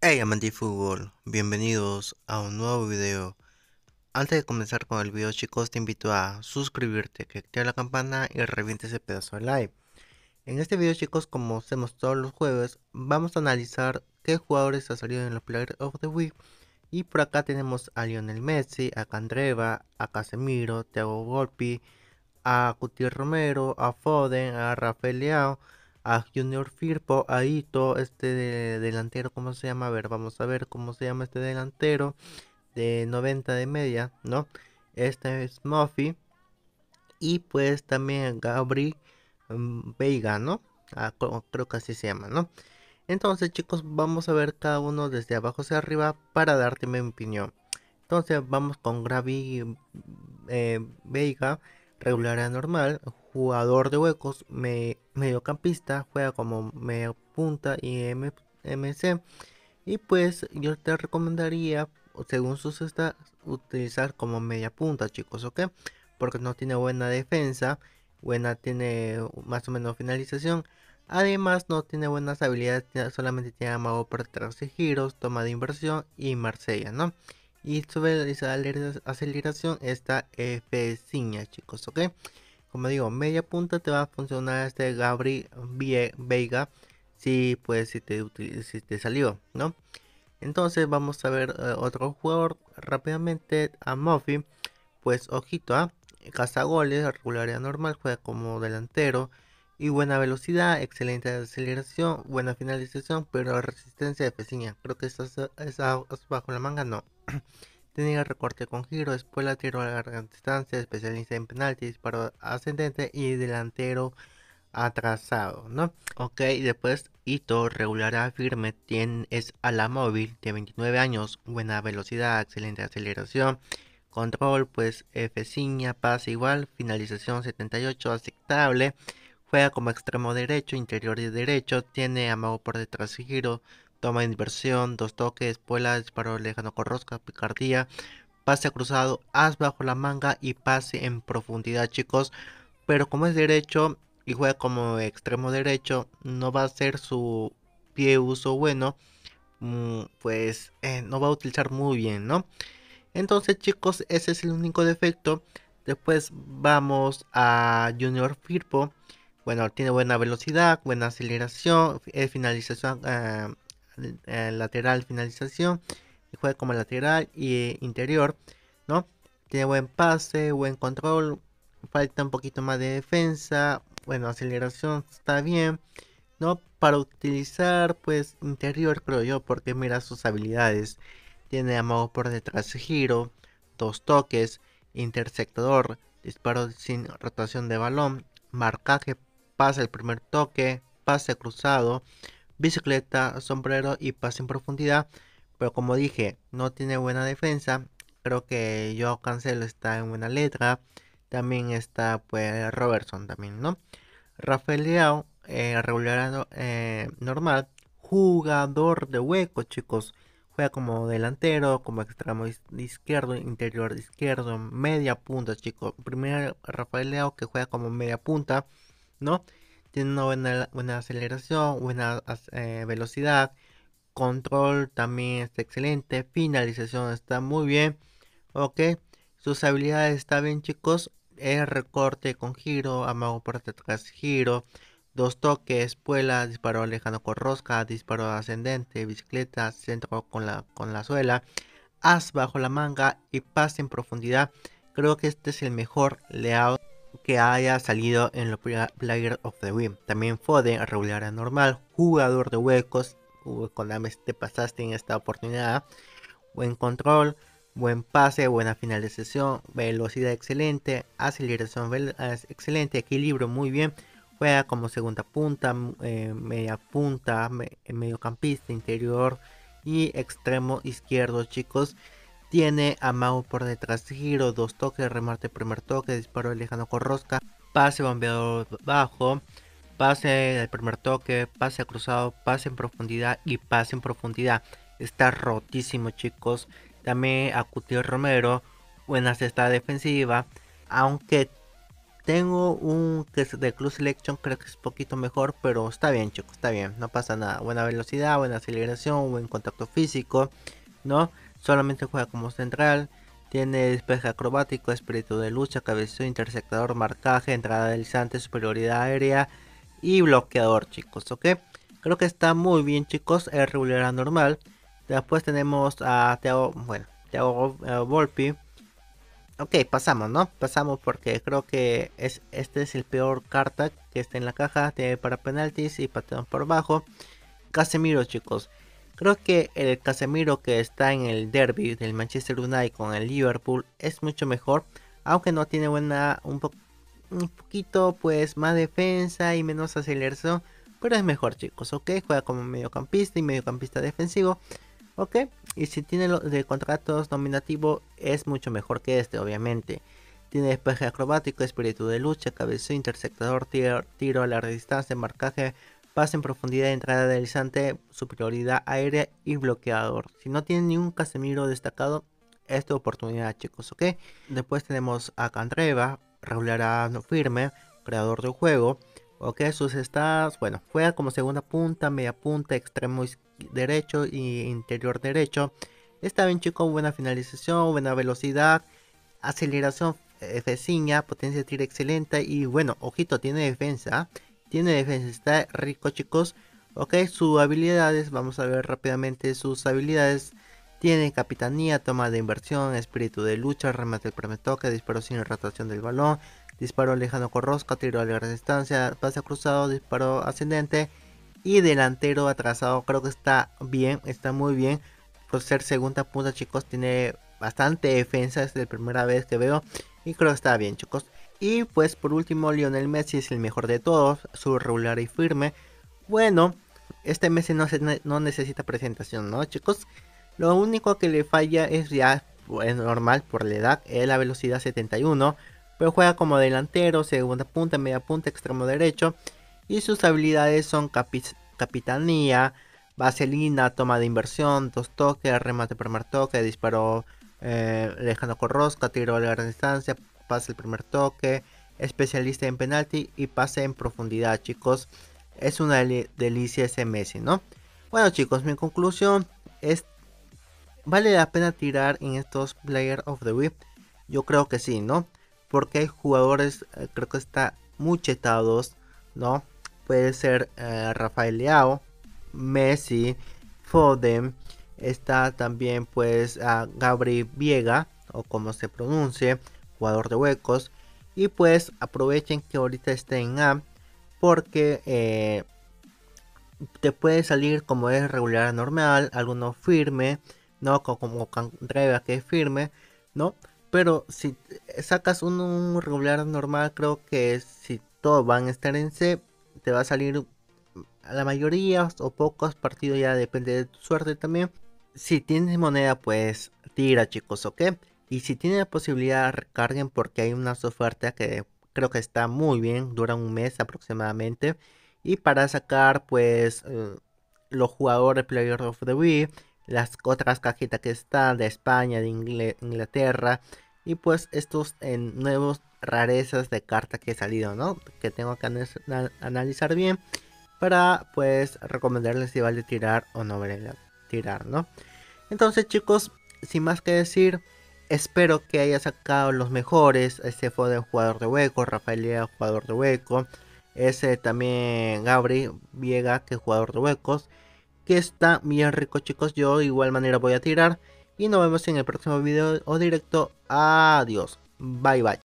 Hey amantes fútbol, bienvenidos a un nuevo video. Antes de comenzar con el video chicos te invito a suscribirte, que la campana y reviente ese pedazo de like. En este video chicos como hacemos todos los jueves vamos a analizar qué jugadores ha salido en los Players of the Week. Y por acá tenemos a Lionel Messi, a Candreva, a Casemiro, Thiago Golpi, a Cuti Romero, a Foden, a Rafael Leao, a Junior Firpo, Aito todo este delantero, ¿cómo se llama? A ver, vamos a ver cómo se llama este delantero de 90 de media, ¿no? Este es Muffy. Y pues también Gabri mm, Veiga, ¿no? Ah, creo que así se llama, ¿no? Entonces chicos, vamos a ver cada uno desde abajo hacia arriba para darte mi opinión. Entonces vamos con gabri Vega eh, Veiga, regular a normal, jugador de huecos, me, mediocampista, juega como media punta y MC. Y pues yo te recomendaría, según sus stats, utilizar como media punta, chicos, ¿ok? Porque no tiene buena defensa, buena tiene más o menos finalización. Además no tiene buenas habilidades, solamente tiene amado por atrás giros, toma de inversión y Marsella, ¿no? Y velocidad de aceleración está f chicos, ¿ok? Como digo, media punta te va a funcionar este Gabri Veiga si pues si te, si te salió, ¿no? Entonces vamos a ver eh, otro jugador rápidamente a Mofi. Pues ojito, ¿ah? a ¿eh? goles, regularidad normal, juega como delantero y buena velocidad, excelente aceleración, buena finalización, pero resistencia de Peña, Creo que estás bajo la manga no. tiene recorte con giro, después la tiro a larga distancia, especialista en penaltis, disparo ascendente y delantero atrasado, ¿no? Ok, después Ito a firme, tiene, es a la móvil tiene 29 años, buena velocidad, excelente aceleración, control, pues F5, pase igual, finalización 78, aceptable, juega como extremo derecho, interior y derecho, tiene amago por detrás y giro, toma inversión, dos toques, espuela, disparo lejano con picardía, pase cruzado, haz bajo la manga y pase en profundidad, chicos. Pero como es derecho y juega como extremo derecho, no va a ser su pie uso bueno, mm, pues eh, no va a utilizar muy bien, ¿no? Entonces, chicos, ese es el único defecto. Después vamos a Junior Firpo. Bueno, tiene buena velocidad, buena aceleración, finalización, ah, eh, lateral finalización, juega como lateral y eh, interior, ¿no? Tiene buen pase, buen control, falta un poquito más de defensa, bueno, aceleración está bien, ¿no? Para utilizar, pues, interior, creo yo, porque mira sus habilidades. Tiene amago por detrás, giro, dos toques, interceptador, disparo sin rotación de balón, marcaje, pase el primer toque, pase cruzado, bicicleta, sombrero y pase en profundidad. Pero como dije, no tiene buena defensa. Creo que yo Cancelo está en buena letra. También está pues Robertson también, ¿no? Rafael Leao, eh, regular eh, normal, jugador de hueco, chicos. Juega como delantero, como extremo izquierdo, interior izquierdo, media punta, chicos. Primero Rafael Leao que juega como media punta, ¿no? tiene una buena, aceleración, buena eh, velocidad, control también está excelente, finalización está muy bien, ok, sus habilidades están bien chicos, es recorte con giro, amago por detrás, giro, dos toques, espuela, disparo lejano con rosca, disparo ascendente, bicicleta, centro con la, con la suela, haz bajo la manga y pase en profundidad. Creo que este es el mejor layout que haya salido en los Player of the week También de regular a normal, jugador de huecos. con Ames te pasaste en esta oportunidad. Buen control, buen pase, buena final de sesión, velocidad excelente, aceleración excelente, equilibrio muy bien. Juega como segunda punta, eh, media punta, medio mediocampista, interior y extremo izquierdo, chicos. Tiene a Mau por detrás, giro, dos toques, remate, primer toque, disparo lejano con rosca, pase bombeador bajo, pase el primer toque, pase cruzado, pase en profundidad y pase en profundidad. Está rotísimo, chicos. También a Romero, buena cesta defensiva, aunque tengo un que es de Club Selection, creo que es un poquito mejor, pero está bien, chicos, está bien, no pasa nada. Buena velocidad, buena aceleración, buen contacto físico, ¿no? solamente juega como central, tiene despeje acrobático, espíritu de lucha, cabeceo, interceptador, marcaje, entrada deslizante, superioridad aérea y bloqueador, chicos, ¿ok? Creo que está muy bien, chicos, es regular normal. Después tenemos a Teo, bueno, Teo eh, Volpi. Ok, pasamos, ¿no? Pasamos porque creo que es, este es el peor carta que está en la caja. Tiene para penaltis y pateón por bajo. Casemiro, chicos. Creo que el Casemiro que está en el derby del Manchester United con el Liverpool es mucho mejor, aunque no tiene buena un, un poquito pues más defensa y menos aceleración, pero es mejor chicos, ¿ok? Juega como mediocampista y mediocampista defensivo, ¿ok? Y si tiene los de contratos nominativo es mucho mejor que este, obviamente. Tiene despeje acrobático, espíritu de lucha, cabeza interceptador, tiro, tiro a larga distancia, marcaje pase en profundidad de entrada deslizante, superioridad aérea y bloqueador. Si no tienen un Casemiro destacado, esta oportunidad, chicos, ¿ok? Después tenemos a Candreva, regular no firme, creador del juego. Ok, sus stats, bueno, juega como segunda punta, media punta, extremo derecho e interior derecho. Está bien, chicos, buena finalización, buena velocidad, aceleración, eh, feciña, potencia de tiro excelente y bueno, ojito, tiene defensa. ¿ah? Tiene defensa, está rico chicos. Ok, sus habilidades, vamos a ver rápidamente sus habilidades. Tiene capitanía, toma de inversión, espíritu de lucha, remate el primer toque, disparo sin rotación del balón, disparo lejano con rosca, tiro a larga distancia, pase cruzado, disparo ascendente y delantero atrasado. Creo que está bien, está muy bien. Por ser segunda punta, chicos, tiene bastante defensa. Es la primera vez que veo y creo que está bien, chicos. Y pues por último, Lionel Messi es el mejor de todos, su regular y firme. Bueno, este Messi no, necesita presentación, ¿no, chicos? Lo único que le falla es ya es pues, normal por la edad, es la velocidad 71, pero juega como delantero, segunda punta, media punta, extremo derecho. Y sus habilidades son capitanía, vaselina, toma de inversión, dos toques, remate primer toque, disparo eh, lejano con rosca, tiro a larga distancia, pase el primer toque, especialista en penalti y pase en profundidad, chicos. Es una delicia ese Messi, ¿no? Bueno, chicos, mi conclusión es vale la pena tirar en estos Player of the Week. Yo creo que sí, ¿no? Porque hay jugadores, eh, creo que está muy chetados, ¿no? Puede ser eh, Rafael Leao, Messi, Foden, está también pues a Gabri Viega, o como se pronuncie, jugador de huecos. Y pues aprovechen que ahorita esté en A. Porque eh, te puede salir como es regular normal. Alguno firme. ¿no? Como Candreva que es firme. ¿No? Pero si sacas un, regular normal, creo que si todos van a estar en C, te va a salir a la mayoría o pocos partidos, ya depende de tu suerte también. Si tienes moneda, pues tira, chicos, ¿ok? Y si tienen la posibilidad, recarguen porque hay una oferta que creo que está muy bien, dura un mes aproximadamente. Y para sacar pues eh, los jugadores Player of the Week, las otras cajitas que están de España, de Inglaterra. Y pues estos nuevos rarezas de cartas que he salido, ¿no? Que tengo que analizar bien para pues recomendarles si vale tirar o no vale tirar, ¿no? Entonces chicos, sin más que decir, espero que haya sacado los mejores. Este fue de jugador de huecos. Rafael jugador de huecos. Ese también Gabri Viega, que es jugador de huecos. Que está bien rico, chicos. Yo de igual manera voy a tirar. Y nos vemos en el próximo video o directo. Adiós. Bye bye.